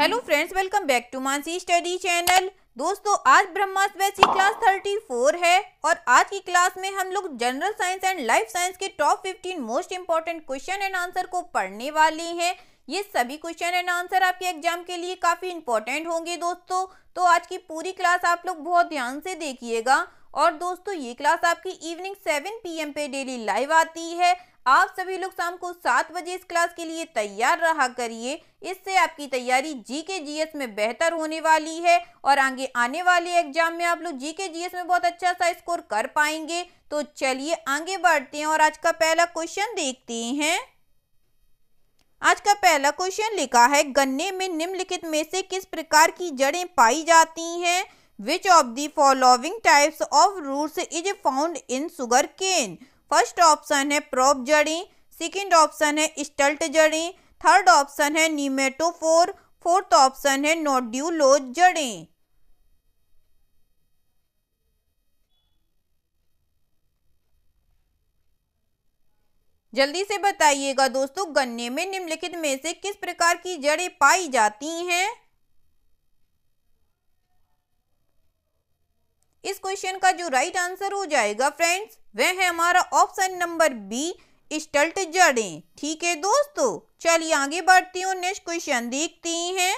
Hello friends welcome back to Mansi study channel दोस्तों आज ब्रह्मास्त्र वैसी क्लास 34 है और आज की क्लास में हम लोग general science and life science के top 15 most important question and answer को पढ़ने वाले हैं ये सभी क्वेश्चन एंड आंसर आपके एग्जाम के लिए काफ़ी इंपॉर्टेंट होंगे दोस्तों तो आज की पूरी क्लास आप लोग बहुत ध्यान से देखिएगा और दोस्तों ये क्लास आपकी इवनिंग सेवन पी पे डेली लाइव आती है आप सभी लोग शाम को सात बजे इस क्लास के लिए तैयार रहा करिए इससे आपकी तैयारी जीके जीएस जी एस में बेहतर होने वाली है और आगे आने वाले एग्जाम में आप लोग जीके जीएस जी एस में बहुत अच्छा सा स्कोर कर पाएंगे तो चलिए आगे बढ़ते हैं और आज का पहला क्वेश्चन देखते हैं आज का पहला क्वेश्चन लिखा है गन्ने में निम्नलिखित में से किस प्रकार की जड़ें पाई जाती हैं which of the following types of roots is found in sugarcane first option है प्रॉप जड़ें सेकेंड ऑप्शन है स्टल्ट जड़ें थर्ड ऑप्शन है नीमेटोफोर फोर्थ ऑप्शन है नोड्यूलोज जड़ें जल्दी से बताइएगा दोस्तों गन्ने में निम्नलिखित में से किस प्रकार की जड़ें पाई जाती हैं इस क्वेश्चन का जो राइट आंसर हो जाएगा फ्रेंड्स वह है हमारा ऑप्शन नंबर बी स्टल्ट जड़ें ठीक है दोस्तों चलिए आगे बढ़ती हूँ नेक्स्ट क्वेश्चन देखती हैं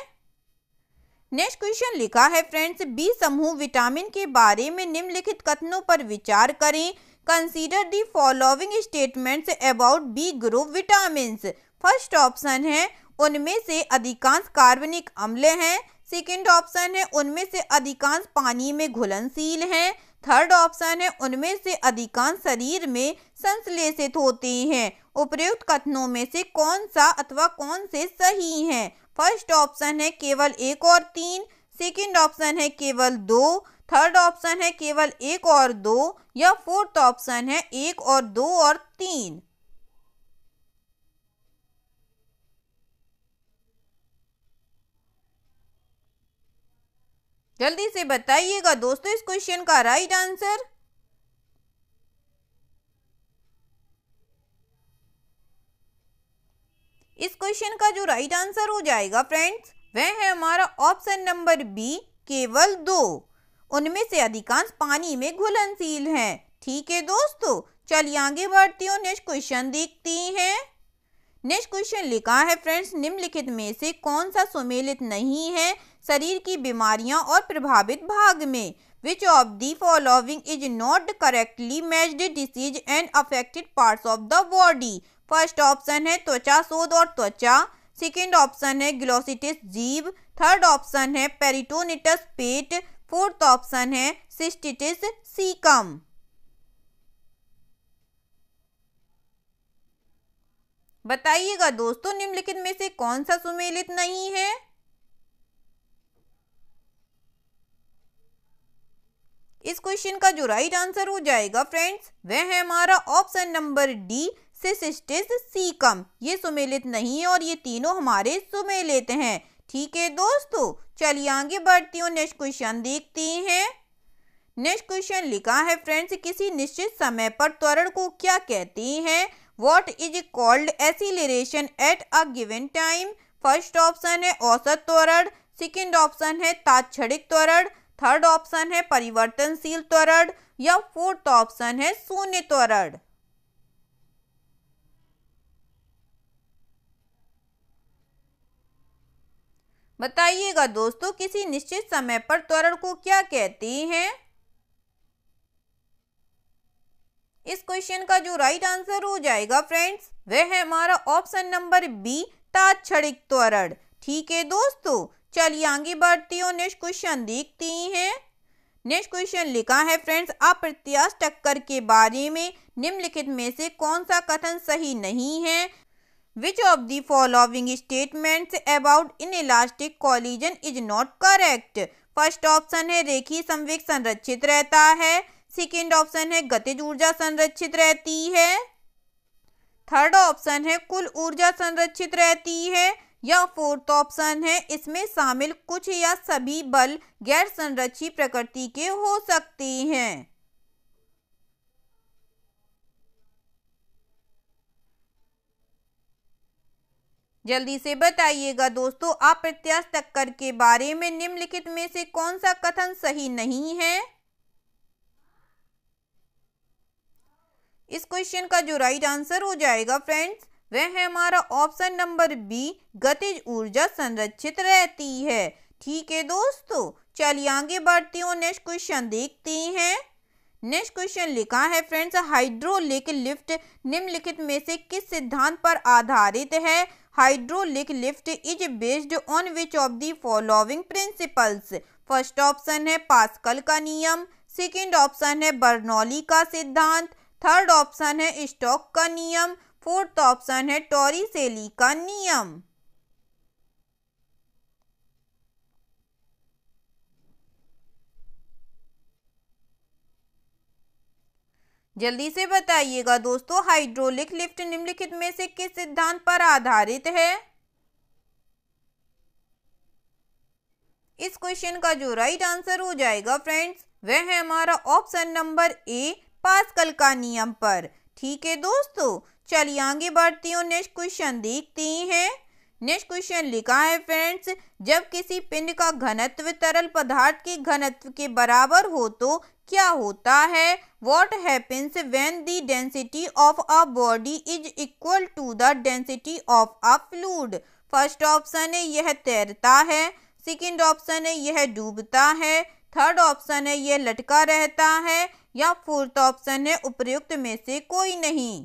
नेक्स्ट क्वेश्चन लिखा है फ्रेंड्स बी समूह विटामिन के बारे में निम्नलिखित कथनों पर विचार करें consider the following statements about B group vitamin first option है उनमें से अधिकांश कार्बनिक अम्ल हैं सेकंड ऑप्शन है उनमें से अधिकांश पानी में घुलनशील हैं थर्ड ऑप्शन है उनमें से अधिकांश शरीर में संश्लेषित होते हैं उपयुक्त कथनों में से कौन सा अथवा कौन से सही है फर्स्ट ऑप्शन है केवल एक और तीन सेकंड ऑप्शन है केवल दो थर्ड ऑप्शन है केवल एक और दो या फोर्थ ऑप्शन है एक और दो और तीन जल्दी से बताइएगा दोस्तों इस क्वेश्चन का राइट आंसर इस क्वेश्चन का जो राइट आंसर हो जाएगा फ्रेंड्स वह है हमारा ऑप्शन नंबर बी केवल दो उनमें से अधिकांश पानी में घुलनशील हैं ठीक है दोस्तों चलिए आगे बढ़ती हूँ नेक्स्ट क्वेश्चन देखती हैं नेक्स्ट क्वेश्चन लिखा है फ्रेंड्स निम्नलिखित में से कौन सा सुमेलित नहीं है शरीर की बीमारियां और प्रभावित भाग में which of the following is not correctly matched disease and affected parts of the body first option है त्वचा शोध और त्वचा सेकेंड ऑप्शन है ग्लोसिटिस जीव थर्ड ऑप्शन है पेरिटोनिटस पेट फोर्थ ऑप्शन है सिस्टिटिस सीकम बताइएगा दोस्तों निम्नलिखित में से कौन सा सुमेलित नहीं है इस क्वेश्चन का जो राइट आंसर हो जाएगा फ्रेंड्स वह है हमारा option number D cystitis caecum ये सुमेलित नहीं है और ये तीनों हमारे सुमेलित हैं ठीक है दोस्तों चलिए आगे बढ़ती हूँ नेक्स्ट क्वेश्चन देखते हैं नेक्स्ट क्वेश्चन लिखा है फ्रेंड्स किसी निश्चित समय पर त्वरण को क्या कहते हैं what is called acceleration at a given time first option है औसत त्वरण सेकेंड ऑप्शन है तात्क्षणिक त्वरण थर्ड ऑप्शन है परिवर्तनशील त्वरण या फोर्थ ऑप्शन है शून्य त्वरण बताइएगा दोस्तों किसी निश्चित समय पर त्वरण को क्या कहते हैं इस क्वेश्चन का जो राइट आंसर हो जाएगा फ्रेंड्स वह है हमारा ऑप्शन नंबर बी तात्क्षणिक त्वरण ठीक है दोस्तों चलिए आगे बढ़ती हूँ नेक्स्ट क्वेश्चन देखती हैं नेक्स्ट क्वेश्चन लिखा है फ्रेंड्स अप्रत्याश टक्कर के बारे में निम्नलिखित में से कौन सा कथन सही नहीं है which of the following statement about inelastic collision is not correct first option है रेखी संवेग संरक्षित रहता है सेकेंड ऑप्शन है गतिज ऊर्जा संरक्षित रहती है थर्ड ऑप्शन है कुल ऊर्जा संरक्षित रहती है या फोर्थ ऑप्शन है इसमें शामिल कुछ या सभी बल गैर संरक्षी प्रकृति के हो सकते हैं जल्दी से बताइएगा दोस्तों अप्रत्याश टक्कर के बारे में निम्नलिखित में से कौन सा कथन सही नहीं है इस क्वेश्चन का जो राइट आंसर हो जाएगा फ्रेंड्स वह है हमारा ऑप्शन नंबर बी गतिज ऊर्जा संरक्षित रहती है ठीक है दोस्तों चलिए आगे बढ़ते हो नेक्स्ट क्वेश्चन देखते हैं नेक्स्ट क्वेश्चन लिखा है फ्रेंड्स हाइड्रोलिक लिफ्ट निम्नलिखित में से किस सिद्धांत पर आधारित है hydraulic lift is based on which of the following principles first option है पास्कल का नियम सेकंड ऑप्शन है बर्नौली का सिद्धांत थर्ड ऑप्शन है स्टॉक का नियम फोर्थ ऑप्शन है टोरी सेली का नियम जल्दी से बताइएगा दोस्तों हाइड्रोलिक लिफ्ट निम्नलिखित में से किस सिद्धांत पर आधारित है इस क्वेश्चन का जो राइट आंसर हो जाएगा फ्रेंड्स वह है हमारा ऑप्शन नंबर ए पास्कल का नियम पर ठीक है दोस्तों चलिए आगे बढ़ती हूँ नेक्स्ट क्वेश्चन देखती हैं नेक्स्ट क्वेश्चन लिखा है फ्रेंड्स जब किसी पिंड का घनत्व तरल पदार्थ के घनत्व के बराबर हो तो क्या होता है what happens when the density of a body is equal to the density of a fluid first option है यह तैरता है सेकेंड ऑप्शन है यह डूबता है थर्ड ऑप्शन है यह लटका रहता है या फोर्थ ऑप्शन है उपयुक्त में से कोई नहीं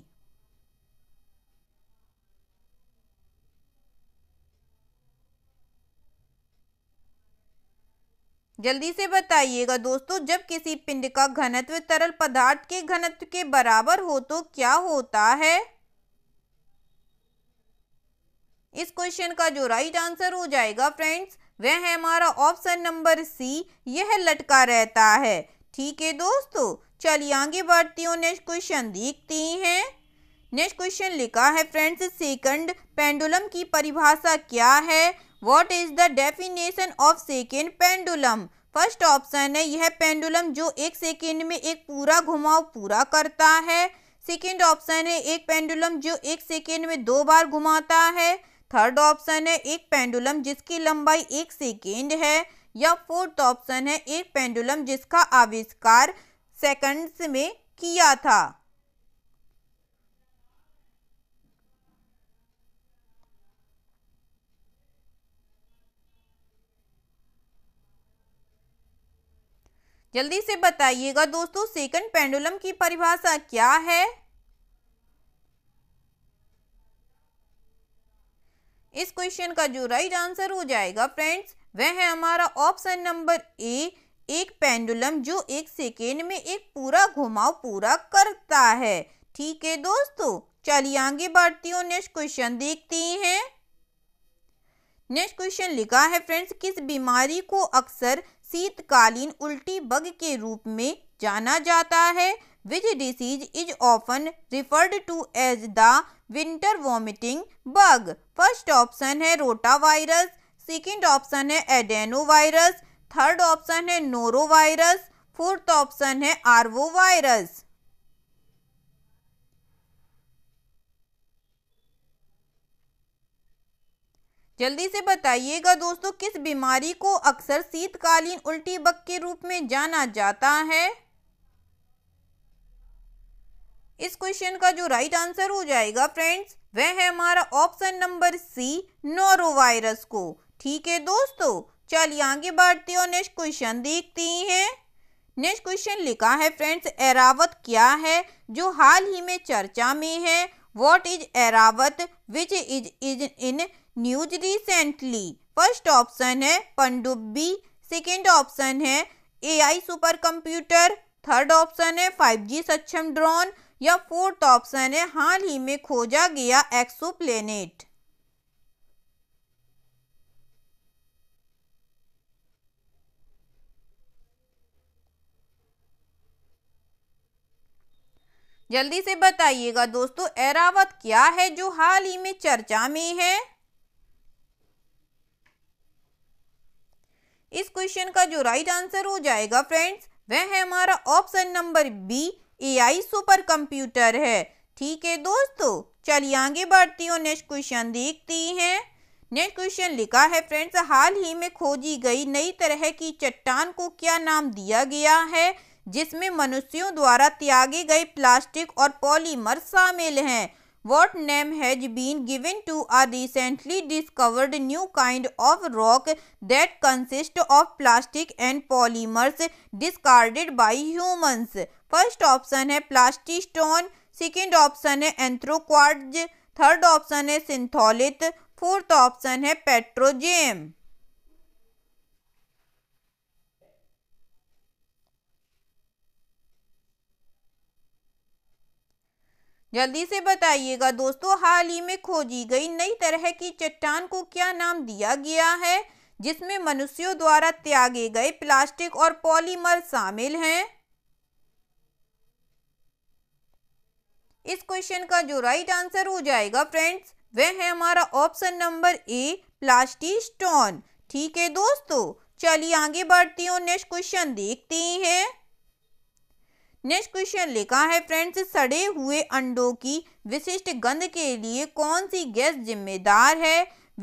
जल्दी से बताइएगा दोस्तों जब किसी पिंड का घनत्व तरल पदार्थ के घनत्व के बराबर हो तो क्या होता है इस क्वेश्चन का जो राइट आंसर हो जाएगा फ्रेंड्स वह है हमारा ऑप्शन नंबर सी यह लटका रहता है ठीक है दोस्तों चलिए आगे बढ़ती हूँ नेक्स्ट क्वेश्चन देखती हैं नेक्स्ट क्वेश्चन लिखा है फ्रेंड्स सेकंड पेंडुलम की परिभाषा क्या है what is the definition of second pendulum first option है यह पेंडुलम जो एक सेकेंड में एक पूरा घुमाव पूरा करता है सेकेंड ऑप्शन है एक पेंडुलम जो एक सेकेंड में दो बार घुमाता है थर्ड ऑप्शन है एक पेंडुलम जिसकी लंबाई एक सेकेंड है या फोर्थ ऑप्शन है एक पेंडुलम जिसका आविष्कार सेकंड्स में किया था जल्दी से बताइएगा दोस्तों सेकंड पेंडुलम की परिभाषा क्या है इस क्वेश्चन का जो राइट आंसर हो जाएगा फ्रेंड्स वह है हमारा ऑप्शन नंबर ए एक पेंडुलम जो एक सेकेंड में एक पूरा घुमाव पूरा करता है ठीक है दोस्तों चलिए आगे बढ़ती हूँ नेक्स्ट क्वेश्चन देखती हैं नेक्स्ट क्वेश्चन लिखा है फ्रेंड्स किस बीमारी को अक्सर शीतकालीन उल्टी बग के रूप में जाना जाता है which disease is often referred to as the winter vomiting bug first option है रोटा वायरस सेकेंड ऑप्शन है एडेनो वायरस थर्ड ऑप्शन है नोरो वायरस फोर्थ ऑप्शन है आरवो वायरस जल्दी से बताइएगा दोस्तों किस बीमारी को अक्सर शीतकालीन उल्टी बक के रूप में जाना जाता है इस क्वेश्चन का जो राइट आंसर हो जाएगा फ्रेंड्स वह है हमारा ऑप्शन नंबर सी नोरोवायरस को ठीक है दोस्तों चलिए आगे बढ़ते हैं और नेक्स्ट क्वेश्चन देखती हैं नेक्स्ट क्वेश्चन लिखा है फ्रेंड्स एरावत क्या है जो हाल ही में चर्चा में है what is Airawat which is is in news recently first option है पनडुब्बी सेकेंड ऑप्शन है A I super computer third option five G जी सक्षम ड्रोन या फोर्थ ऑप्शन है हाल ही में खोजा गया एक्सो प्लेनेट जल्दी से बताइएगा दोस्तों एरावत क्या है जो हाल ही में चर्चा में है इस क्वेश्चन का जो राइट आंसर हो जाएगा फ्रेंड्स वह है हमारा option number B AI super computer है ठीक है दोस्तों चलिए आगे बढ़ती हूँ नेक्स्ट क्वेश्चन देखती हैं नेक्स्ट क्वेश्चन लिखा है फ्रेंड्स हाल ही में खोजी गई नई तरह की चट्टान को क्या नाम दिया गया है जिसमें मनुष्यों द्वारा त्यागे गए प्लास्टिक और पॉलीमर शामिल हैं What name has been given to a recently discovered new kind of rock that consists of plastic and polymers discarded by humans? First option है प्लास्टिस्टोन सेकेंड ऑप्शन है एंथ्रोक्वार्ज थर्ड ऑप्शन है सिंथोलित fourth option है पेट्रोजेम जल्दी से बताइएगा दोस्तों हाल ही में खोजी गई नई तरह की चट्टान को क्या नाम दिया गया है जिसमें मनुष्यों द्वारा त्यागे गए प्लास्टिक और पॉलीमर शामिल हैं इस क्वेश्चन का जो राइट आंसर हो जाएगा फ्रेंड्स वह है हमारा option number A plastic stone ठीक है दोस्तों चलिए आगे बढ़ती हूँ नेक्स्ट क्वेश्चन देखते हैं नेक्स्ट क्वेश्चन लिखा है फ्रेंड्स सड़े हुए अंडों की विशिष्ट गंध के लिए कौन सी गैस जिम्मेदार है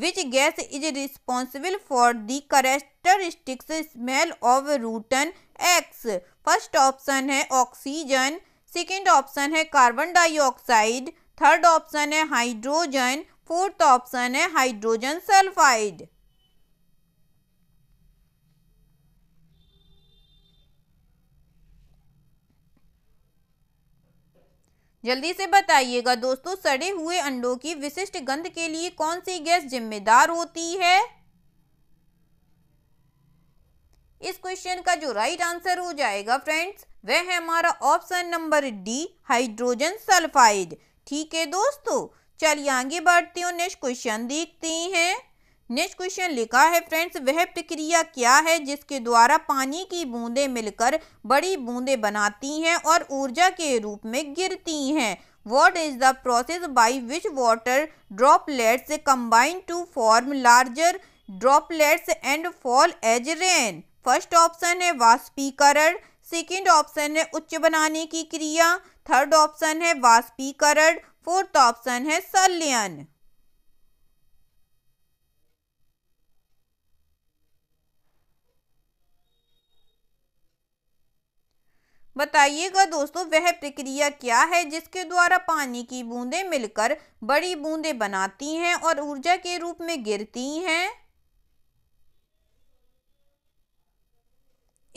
which gas is responsible for the characteristics smell of rotten eggs first option है ऑक्सीजन सेकेंड ऑप्शन है कार्बन डाइऑक्साइड थर्ड ऑप्शन है हाइड्रोजन फोर्थ ऑप्शन है हाइड्रोजन सल्फाइड जल्दी से बताइएगा दोस्तों सड़े हुए अंडों की विशिष्ट गंध के लिए कौन सी गैस जिम्मेदार होती है इस क्वेश्चन का जो राइट आंसर हो जाएगा फ्रेंड्स वह है हमारा option number D hydrogen sulphide ठीक है दोस्तों चलिए आगे बढ़ते हो नेक्स्ट क्वेश्चन देखते हैं नेक्स्ट क्वेश्चन लिखा है फ्रेंड्स वह प्रक्रिया क्या है जिसके द्वारा पानी की बूंदें मिलकर बड़ी बूंदें बनाती हैं और ऊर्जा के रूप में गिरती हैं what is the process by which water droplets combine to form larger droplets and fall as rain first option है वाष्पीकरण सेकेंड ऑप्शन है उच्च बनाने की क्रिया थर्ड ऑप्शन है वाष्पीकरण फोर्थ ऑप्शन है सल्यन बताइएगा दोस्तों वह प्रक्रिया क्या है जिसके द्वारा पानी की बूंदें मिलकर बड़ी बूंदें बनाती हैं और ऊर्जा के रूप में गिरती हैं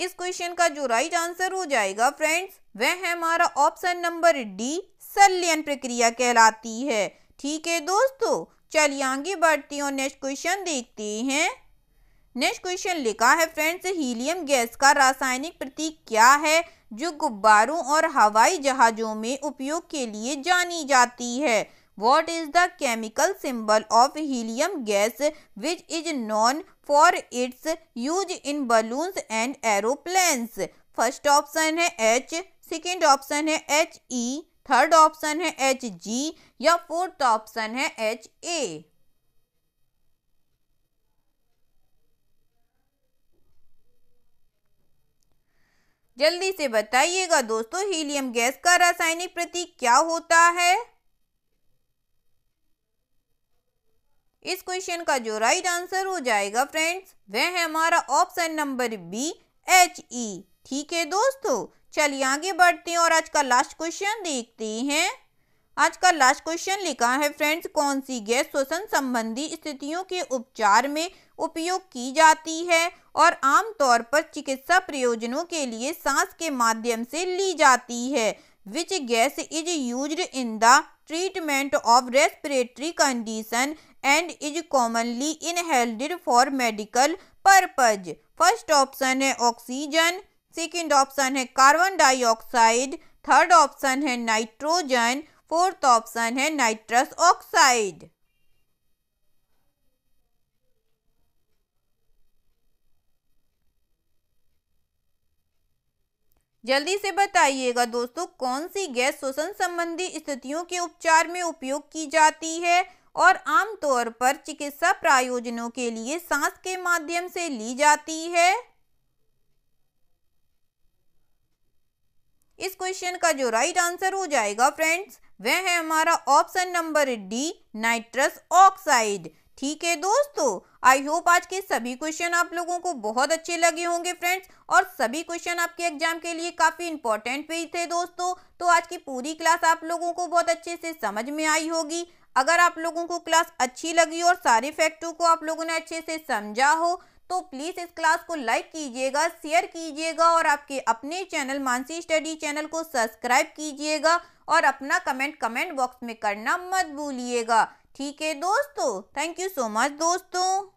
इस क्वेश्चन का जो राइट आंसर हो जाएगा फ्रेंड्स वह है हमारा ऑप्शन नंबर डी सल्यन प्रक्रिया कहलाती है ठीक है दोस्तों चलिए आगे बढ़ती हूँ और नेक्स्ट क्वेश्चन देखते हैं नेक्स्ट क्वेश्चन लिखा है फ्रेंड्स हीलियम गैस का रासायनिक प्रतीक क्या है जो गुब्बारों और हवाई जहाज़ों में उपयोग के लिए जानी जाती है what is the chemical symbol of helium gas which is known for its use in balloons and aeroplanes first option है एच सेकेंड ऑप्शन है एच ई थर्ड ऑप्शन है एच जी या फोर्थ ऑप्शन है H A जल्दी से बताइएगा दोस्तों helium gas का रासायनिक प्रतीक क्या होता है इस क्वेश्चन का जो राइट आंसर हो जाएगा फ्रेंड्स वह है हमारा option number B H E ठीक है दोस्तों चलिए आगे बढ़ते हैं और आज का लास्ट क्वेश्चन देखते हैं आज का लास्ट क्वेश्चन लिखा है फ्रेंड्स कौन सी गैस श्वसन संबंधी स्थितियों के उपचार में उपयोग की जाती है और आमतौर पर चिकित्सा प्रयोजनों के लिए सांस के माध्यम से ली जाती है which gas is use in the treatment of respiratory condition and is commonly inhaled for medical purpose first option है ऑक्सीजन सेकेंड ऑप्शन है कार्बन डाइऑक्साइड थर्ड ऑप्शन है नाइट्रोजन फोर्थ ऑप्शन है नाइट्रस ऑक्साइड जल्दी से बताइएगा दोस्तों कौन सी gas श्वसन संबंधी स्थितियों के उपचार में उपयोग की जाती है और आमतौर पर चिकित्सा प्रायोजनों के लिए सांस के माध्यम से ली जाती है इस क्वेश्चन का जो राइट आंसर हो जाएगा फ्रेंड्स वह है हमारा option number D nitrous oxide ठीक है दोस्तों आई होप आज के सभी क्वेश्चन आप लोगों को बहुत अच्छे लगे होंगे फ्रेंड्स और सभी क्वेश्चन आपके एग्जाम के लिए काफ़ी इंपॉर्टेंट भी थे दोस्तों तो आज की पूरी क्लास आप लोगों को बहुत अच्छे से समझ में आई होगी अगर आप लोगों को क्लास अच्छी लगी और सारे फैक्टों को आप लोगों ने अच्छे से समझा हो तो प्लीज़ इस क्लास को लाइक कीजिएगा शेयर कीजिएगा और आपके अपने चैनल मानसी स्टडी चैनल को सब्सक्राइब कीजिएगा और अपना कमेंट कमेंट बॉक्स में करना मत भूलिएगा ठीक है दोस्तों थैंक यू सो मच दोस्तों